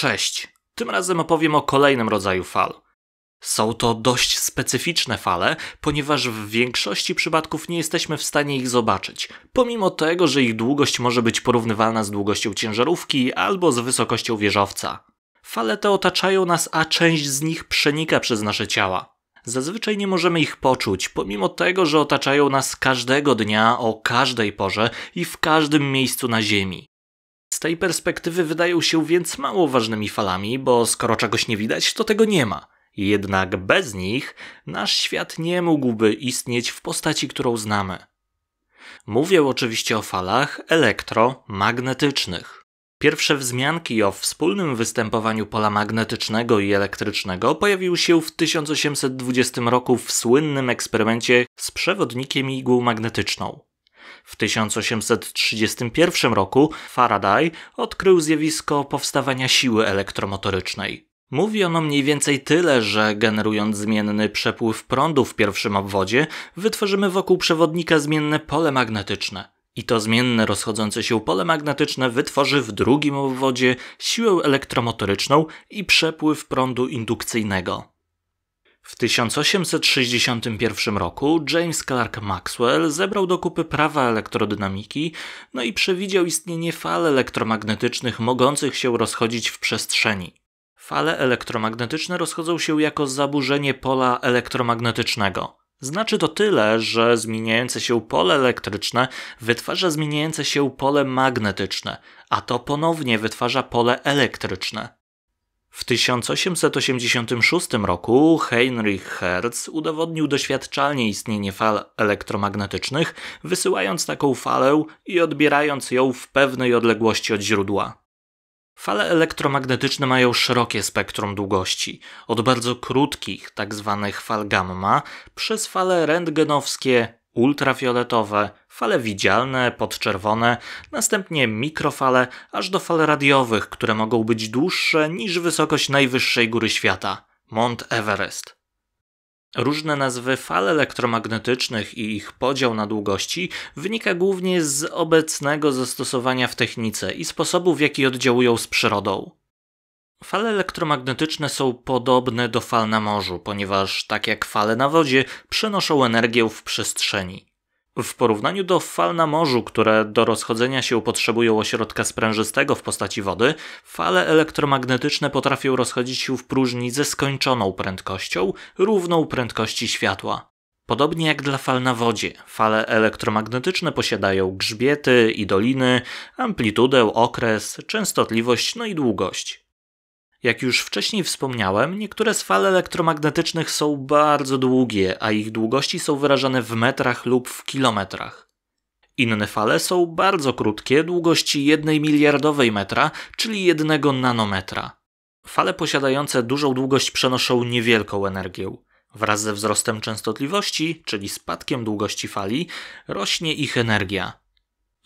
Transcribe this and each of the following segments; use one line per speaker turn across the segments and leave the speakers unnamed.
Cześć! Tym razem opowiem o kolejnym rodzaju fal. Są to dość specyficzne fale, ponieważ w większości przypadków nie jesteśmy w stanie ich zobaczyć, pomimo tego, że ich długość może być porównywalna z długością ciężarówki albo z wysokością wieżowca. Fale te otaczają nas, a część z nich przenika przez nasze ciała. Zazwyczaj nie możemy ich poczuć, pomimo tego, że otaczają nas każdego dnia, o każdej porze i w każdym miejscu na Ziemi. Z tej perspektywy wydają się więc mało ważnymi falami, bo skoro czegoś nie widać, to tego nie ma. Jednak bez nich nasz świat nie mógłby istnieć w postaci, którą znamy. Mówię oczywiście o falach elektromagnetycznych. Pierwsze wzmianki o wspólnym występowaniu pola magnetycznego i elektrycznego pojawiły się w 1820 roku w słynnym eksperymencie z przewodnikiem igłą magnetyczną. W 1831 roku Faraday odkrył zjawisko powstawania siły elektromotorycznej. Mówi ono mniej więcej tyle, że generując zmienny przepływ prądu w pierwszym obwodzie, wytworzymy wokół przewodnika zmienne pole magnetyczne. I to zmienne rozchodzące się pole magnetyczne wytworzy w drugim obwodzie siłę elektromotoryczną i przepływ prądu indukcyjnego. W 1861 roku James Clerk Maxwell zebrał do kupy prawa elektrodynamiki, no i przewidział istnienie fal elektromagnetycznych mogących się rozchodzić w przestrzeni. Fale elektromagnetyczne rozchodzą się jako zaburzenie pola elektromagnetycznego. Znaczy to tyle, że zmieniające się pole elektryczne wytwarza zmieniające się pole magnetyczne, a to ponownie wytwarza pole elektryczne. W 1886 roku Heinrich Hertz udowodnił doświadczalnie istnienie fal elektromagnetycznych, wysyłając taką falę i odbierając ją w pewnej odległości od źródła. Fale elektromagnetyczne mają szerokie spektrum długości, od bardzo krótkich, tzw. Tak fal gamma, przez fale rentgenowskie, ultrafioletowe, fale widzialne, podczerwone, następnie mikrofale, aż do fal radiowych, które mogą być dłuższe niż wysokość najwyższej góry świata Mont Everest. Różne nazwy fal elektromagnetycznych i ich podział na długości wynika głównie z obecnego zastosowania w technice i sposobu, w jaki oddziałują z przyrodą. Fale elektromagnetyczne są podobne do fal na morzu, ponieważ tak jak fale na wodzie, przenoszą energię w przestrzeni. W porównaniu do fal na morzu, które do rozchodzenia się potrzebują ośrodka sprężystego w postaci wody, fale elektromagnetyczne potrafią rozchodzić się w próżni ze skończoną prędkością, równą prędkości światła. Podobnie jak dla fal na wodzie, fale elektromagnetyczne posiadają grzbiety i doliny, amplitudę, okres, częstotliwość, no i długość. Jak już wcześniej wspomniałem, niektóre z fal elektromagnetycznych są bardzo długie, a ich długości są wyrażane w metrach lub w kilometrach. Inne fale są bardzo krótkie, długości 1 miliardowej metra, czyli 1 nanometra. Fale posiadające dużą długość przenoszą niewielką energię. Wraz ze wzrostem częstotliwości, czyli spadkiem długości fali, rośnie ich energia.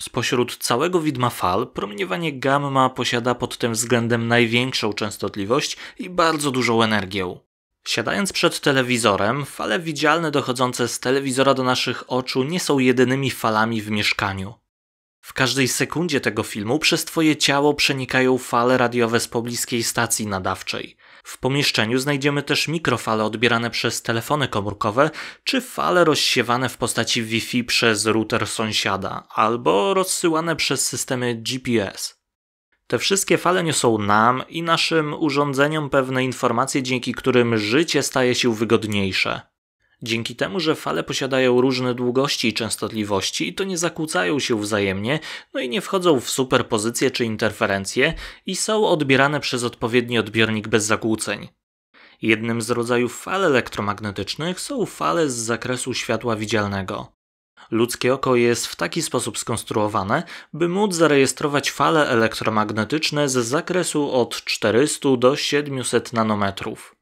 Spośród całego widma fal promieniowanie gamma posiada pod tym względem największą częstotliwość i bardzo dużą energię. Siadając przed telewizorem, fale widzialne dochodzące z telewizora do naszych oczu nie są jedynymi falami w mieszkaniu. W każdej sekundzie tego filmu przez Twoje ciało przenikają fale radiowe z pobliskiej stacji nadawczej – w pomieszczeniu znajdziemy też mikrofale odbierane przez telefony komórkowe, czy fale rozsiewane w postaci Wi-Fi przez router sąsiada, albo rozsyłane przez systemy GPS. Te wszystkie fale niosą nam i naszym urządzeniom pewne informacje, dzięki którym życie staje się wygodniejsze. Dzięki temu, że fale posiadają różne długości i częstotliwości, to nie zakłócają się wzajemnie, no i nie wchodzą w superpozycje czy interferencje i są odbierane przez odpowiedni odbiornik bez zakłóceń. Jednym z rodzajów fal elektromagnetycznych są fale z zakresu światła widzialnego. Ludzkie oko jest w taki sposób skonstruowane, by móc zarejestrować fale elektromagnetyczne z zakresu od 400 do 700 nanometrów.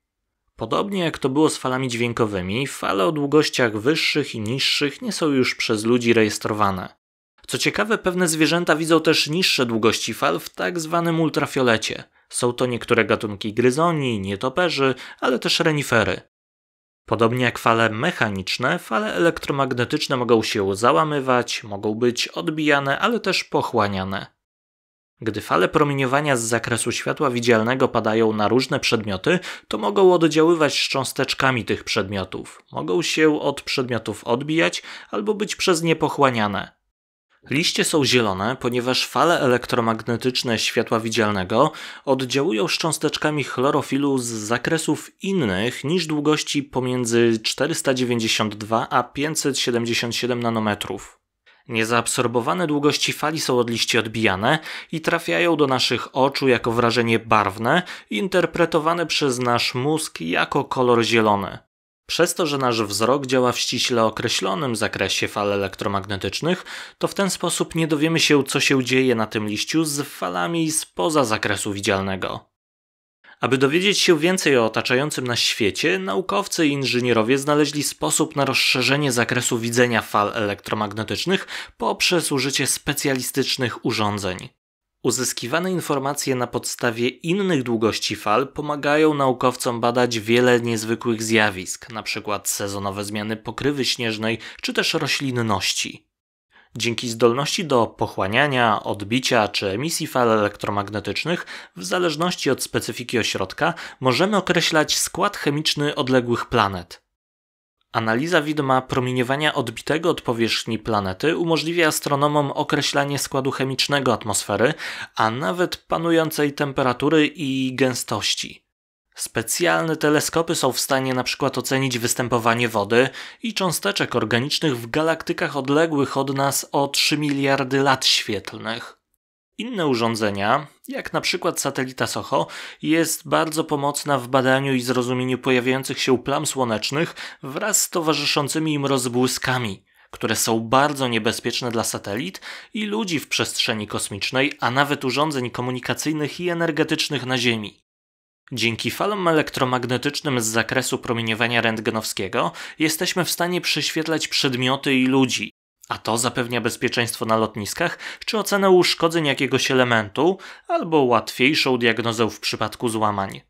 Podobnie jak to było z falami dźwiękowymi, fale o długościach wyższych i niższych nie są już przez ludzi rejestrowane. Co ciekawe, pewne zwierzęta widzą też niższe długości fal w tak zwanym ultrafiolecie. Są to niektóre gatunki gryzoni, nietoperzy, ale też renifery. Podobnie jak fale mechaniczne, fale elektromagnetyczne mogą się załamywać, mogą być odbijane, ale też pochłaniane. Gdy fale promieniowania z zakresu światła widzialnego padają na różne przedmioty, to mogą oddziaływać z cząsteczkami tych przedmiotów. Mogą się od przedmiotów odbijać albo być przez nie pochłaniane. Liście są zielone, ponieważ fale elektromagnetyczne światła widzialnego oddziałują z cząsteczkami chlorofilu z zakresów innych niż długości pomiędzy 492 a 577 nanometrów. Niezaabsorbowane długości fali są od liści odbijane i trafiają do naszych oczu jako wrażenie barwne, interpretowane przez nasz mózg jako kolor zielony. Przez to, że nasz wzrok działa w ściśle określonym zakresie fal elektromagnetycznych, to w ten sposób nie dowiemy się, co się dzieje na tym liściu z falami spoza zakresu widzialnego. Aby dowiedzieć się więcej o otaczającym nas świecie, naukowcy i inżynierowie znaleźli sposób na rozszerzenie zakresu widzenia fal elektromagnetycznych poprzez użycie specjalistycznych urządzeń. Uzyskiwane informacje na podstawie innych długości fal pomagają naukowcom badać wiele niezwykłych zjawisk, np. sezonowe zmiany pokrywy śnieżnej czy też roślinności. Dzięki zdolności do pochłaniania, odbicia czy emisji fal elektromagnetycznych, w zależności od specyfiki ośrodka, możemy określać skład chemiczny odległych planet. Analiza widma promieniowania odbitego od powierzchni planety umożliwia astronomom określanie składu chemicznego atmosfery, a nawet panującej temperatury i gęstości. Specjalne teleskopy są w stanie na przykład ocenić występowanie wody i cząsteczek organicznych w galaktykach odległych od nas o 3 miliardy lat świetlnych. Inne urządzenia, jak na przykład satelita SOHO, jest bardzo pomocna w badaniu i zrozumieniu pojawiających się plam słonecznych wraz z towarzyszącymi im rozbłyskami, które są bardzo niebezpieczne dla satelit i ludzi w przestrzeni kosmicznej, a nawet urządzeń komunikacyjnych i energetycznych na Ziemi. Dzięki falom elektromagnetycznym z zakresu promieniowania rentgenowskiego jesteśmy w stanie prześwietlać przedmioty i ludzi, a to zapewnia bezpieczeństwo na lotniskach czy ocenę uszkodzeń jakiegoś elementu albo łatwiejszą diagnozę w przypadku złamań.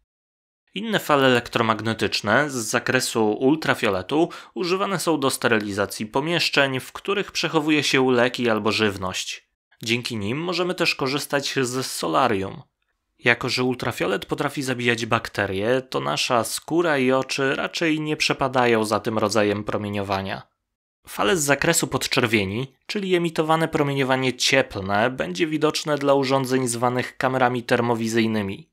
Inne fale elektromagnetyczne z zakresu ultrafioletu używane są do sterylizacji pomieszczeń, w których przechowuje się leki albo żywność. Dzięki nim możemy też korzystać z solarium. Jako, że ultrafiolet potrafi zabijać bakterie, to nasza skóra i oczy raczej nie przepadają za tym rodzajem promieniowania. Fale z zakresu podczerwieni, czyli emitowane promieniowanie cieplne, będzie widoczne dla urządzeń zwanych kamerami termowizyjnymi.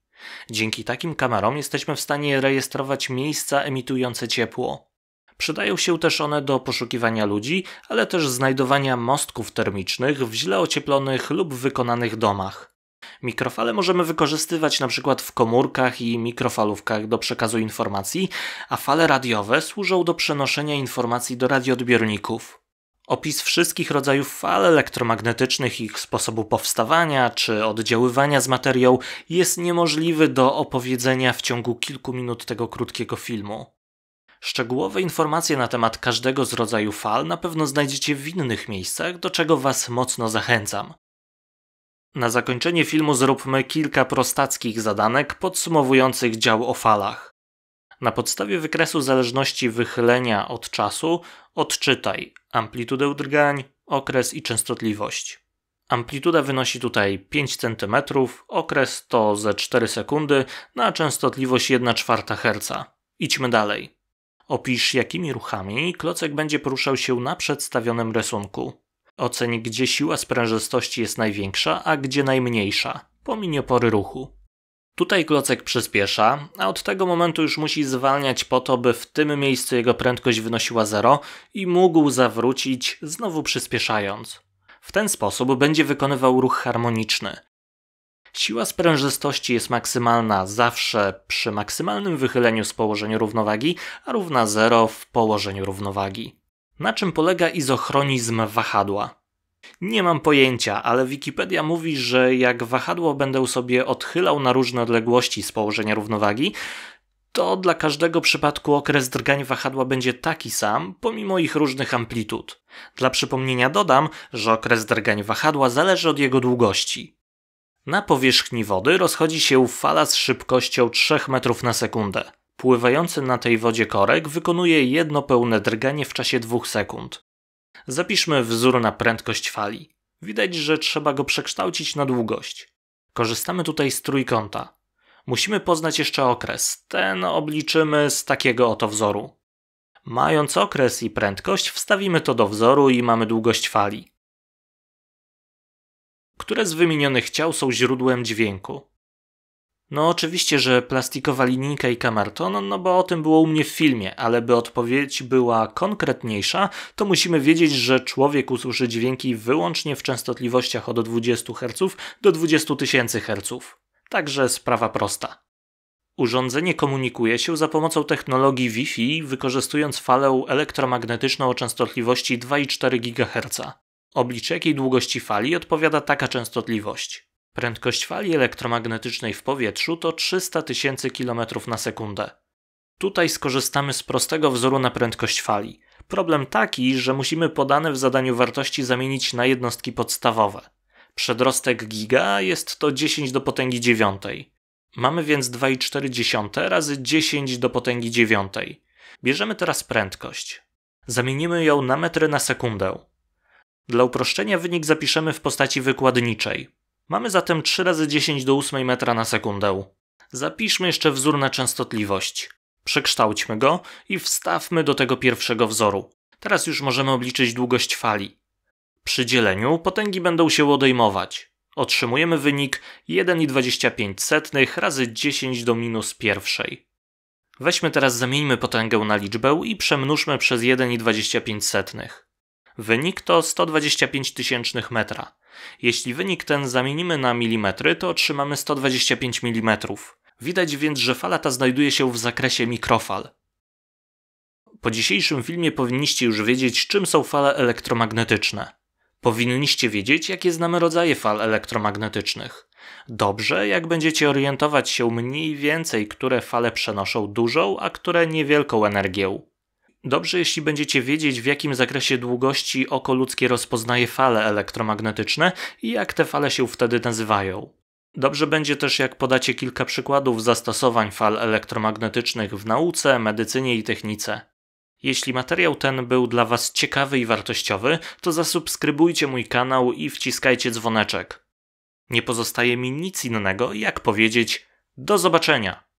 Dzięki takim kamerom jesteśmy w stanie rejestrować miejsca emitujące ciepło. Przydają się też one do poszukiwania ludzi, ale też znajdowania mostków termicznych w źle ocieplonych lub wykonanych domach. Mikrofale możemy wykorzystywać np. w komórkach i mikrofalówkach do przekazu informacji, a fale radiowe służą do przenoszenia informacji do radioodbiorników. Opis wszystkich rodzajów fal elektromagnetycznych, ich sposobu powstawania czy oddziaływania z materią jest niemożliwy do opowiedzenia w ciągu kilku minut tego krótkiego filmu. Szczegółowe informacje na temat każdego z rodzajów fal na pewno znajdziecie w innych miejscach, do czego Was mocno zachęcam. Na zakończenie filmu zróbmy kilka prostackich zadanek podsumowujących dział o falach. Na podstawie wykresu zależności wychylenia od czasu odczytaj amplitudę drgań, okres i częstotliwość. Amplituda wynosi tutaj 5 cm, okres to ze 4 sekundy na częstotliwość 1,4 czwarta Hz. Idźmy dalej. Opisz jakimi ruchami klocek będzie poruszał się na przedstawionym rysunku. Oceń, gdzie siła sprężystości jest największa, a gdzie najmniejsza. Pominie pory ruchu. Tutaj klocek przyspiesza, a od tego momentu już musi zwalniać po to, by w tym miejscu jego prędkość wynosiła 0 i mógł zawrócić, znowu przyspieszając. W ten sposób będzie wykonywał ruch harmoniczny. Siła sprężystości jest maksymalna zawsze przy maksymalnym wychyleniu z położenia równowagi, a równa 0 w położeniu równowagi. Na czym polega izochronizm wahadła? Nie mam pojęcia, ale Wikipedia mówi, że jak wahadło będę sobie odchylał na różne odległości z położenia równowagi, to dla każdego przypadku okres drgań wahadła będzie taki sam, pomimo ich różnych amplitud. Dla przypomnienia dodam, że okres drgań wahadła zależy od jego długości. Na powierzchni wody rozchodzi się fala z szybkością 3 metrów na sekundę. Pływający na tej wodzie korek wykonuje jedno pełne drganie w czasie dwóch sekund. Zapiszmy wzór na prędkość fali. Widać, że trzeba go przekształcić na długość. Korzystamy tutaj z trójkąta. Musimy poznać jeszcze okres. Ten obliczymy z takiego oto wzoru. Mając okres i prędkość, wstawimy to do wzoru i mamy długość fali. Które z wymienionych ciał są źródłem dźwięku? No oczywiście, że plastikowa linijka i kamarton, no bo o tym było u mnie w filmie, ale by odpowiedź była konkretniejsza, to musimy wiedzieć, że człowiek usłyszy dźwięki wyłącznie w częstotliwościach od 20 Hz do 20 000 Hz. Także sprawa prosta. Urządzenie komunikuje się za pomocą technologii Wi-Fi, wykorzystując falę elektromagnetyczną o częstotliwości 2,4 GHz. Oblicz jakiej długości fali odpowiada taka częstotliwość. Prędkość fali elektromagnetycznej w powietrzu to 300 tysięcy km na sekundę. Tutaj skorzystamy z prostego wzoru na prędkość fali. Problem taki, że musimy podane w zadaniu wartości zamienić na jednostki podstawowe. Przedrostek giga jest to 10 do potęgi dziewiątej. Mamy więc 2,4 razy 10 do potęgi dziewiątej. Bierzemy teraz prędkość. Zamienimy ją na metry na sekundę. Dla uproszczenia wynik zapiszemy w postaci wykładniczej. Mamy zatem 3 razy 10 do 8 metra na sekundę. Zapiszmy jeszcze wzór na częstotliwość. Przekształćmy go i wstawmy do tego pierwszego wzoru. Teraz już możemy obliczyć długość fali. Przy dzieleniu potęgi będą się odejmować. Otrzymujemy wynik 1,25 razy 10 do minus pierwszej. Weźmy teraz zamieńmy potęgę na liczbę i przemnóżmy przez 1,25. Wynik to 125 tysięcznych metra. Jeśli wynik ten zamienimy na milimetry, to otrzymamy 125 mm. Widać więc, że fala ta znajduje się w zakresie mikrofal. Po dzisiejszym filmie powinniście już wiedzieć, czym są fale elektromagnetyczne. Powinniście wiedzieć, jakie znamy rodzaje fal elektromagnetycznych. Dobrze, jak będziecie orientować się mniej więcej, które fale przenoszą dużą, a które niewielką energię. Dobrze, jeśli będziecie wiedzieć, w jakim zakresie długości oko ludzkie rozpoznaje fale elektromagnetyczne i jak te fale się wtedy nazywają. Dobrze będzie też, jak podacie kilka przykładów zastosowań fal elektromagnetycznych w nauce, medycynie i technice. Jeśli materiał ten był dla Was ciekawy i wartościowy, to zasubskrybujcie mój kanał i wciskajcie dzwoneczek. Nie pozostaje mi nic innego, jak powiedzieć do zobaczenia.